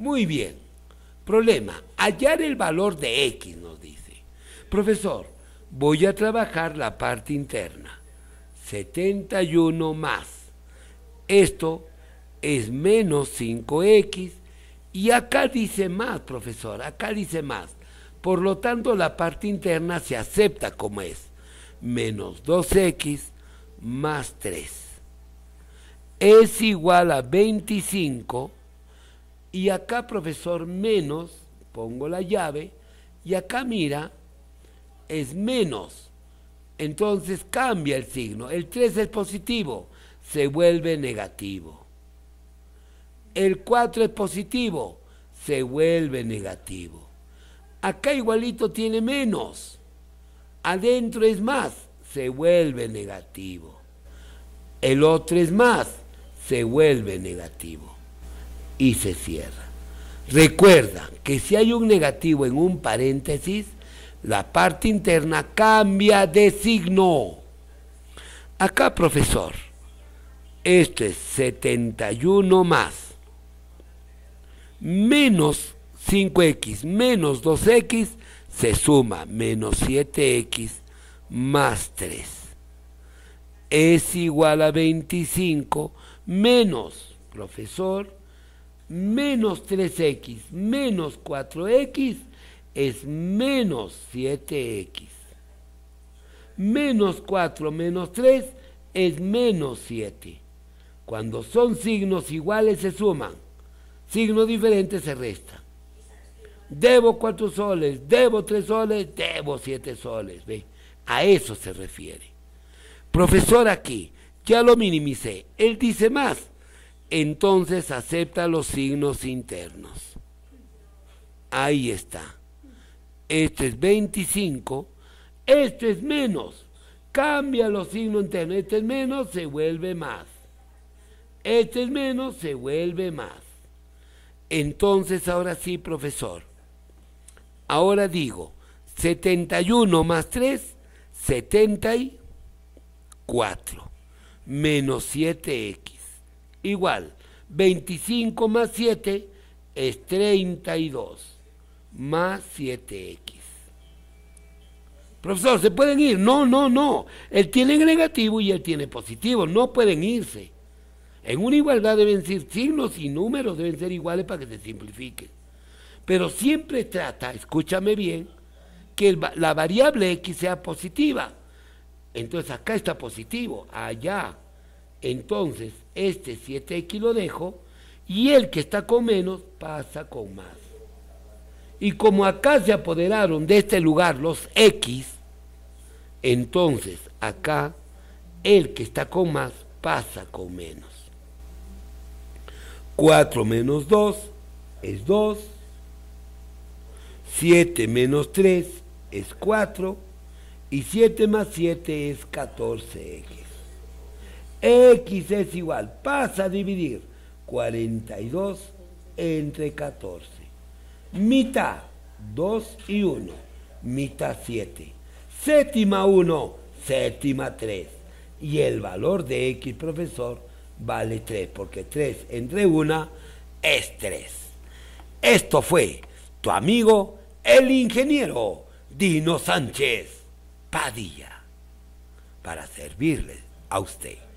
Muy bien. Problema, hallar el valor de X, nos dice. Profesor, voy a trabajar la parte interna. 71 más. Esto es menos 5X. Y acá dice más, profesor, acá dice más. Por lo tanto, la parte interna se acepta como es. Menos 2X más 3. Es igual a 25 y acá, profesor, menos, pongo la llave, y acá mira, es menos. Entonces cambia el signo. El 3 es positivo, se vuelve negativo. El 4 es positivo, se vuelve negativo. Acá igualito tiene menos. Adentro es más, se vuelve negativo. El otro es más, se vuelve negativo y se cierra. Recuerda que si hay un negativo en un paréntesis, la parte interna cambia de signo. Acá, profesor, esto es 71 más menos 5x menos 2x se suma menos 7x más 3. Es igual a 25 menos, profesor, menos 3x menos 4x es menos 7x. Menos 4 menos 3 es menos 7. Cuando son signos iguales se suman, signos diferentes se restan. Debo 4 soles, debo 3 soles, debo 7 soles. ¿ve? A eso se refiere. Profesor aquí, ya lo minimicé. Él dice más entonces acepta los signos internos. Ahí está. Este es 25, este es menos. Cambia los signos internos. Este es menos, se vuelve más. Este es menos, se vuelve más. Entonces, ahora sí, profesor. Ahora digo, 71 más 3, 74, menos 7x igual 25 más 7 es 32 más 7x. Profesor, ¿se pueden ir? No, no, no. Él tiene negativo y él tiene positivo. No pueden irse. En una igualdad deben ser signos y números, deben ser iguales para que se simplifique. Pero siempre trata, escúchame bien, que la variable x sea positiva. Entonces acá está positivo, allá entonces, este 7X lo dejo y el que está con menos pasa con más. Y como acá se apoderaron de este lugar los X, entonces acá el que está con más pasa con menos. 4 menos 2 es 2. 7 menos 3 es 4. Y 7 más 7 es 14X. X es igual, pasa a dividir 42 entre 14. Mitad 2 y 1, mitad 7. Séptima 1, séptima 3. Y el valor de X, profesor, vale 3, porque 3 entre 1 es 3. Esto fue tu amigo, el ingeniero Dino Sánchez Padilla, para servirle a usted.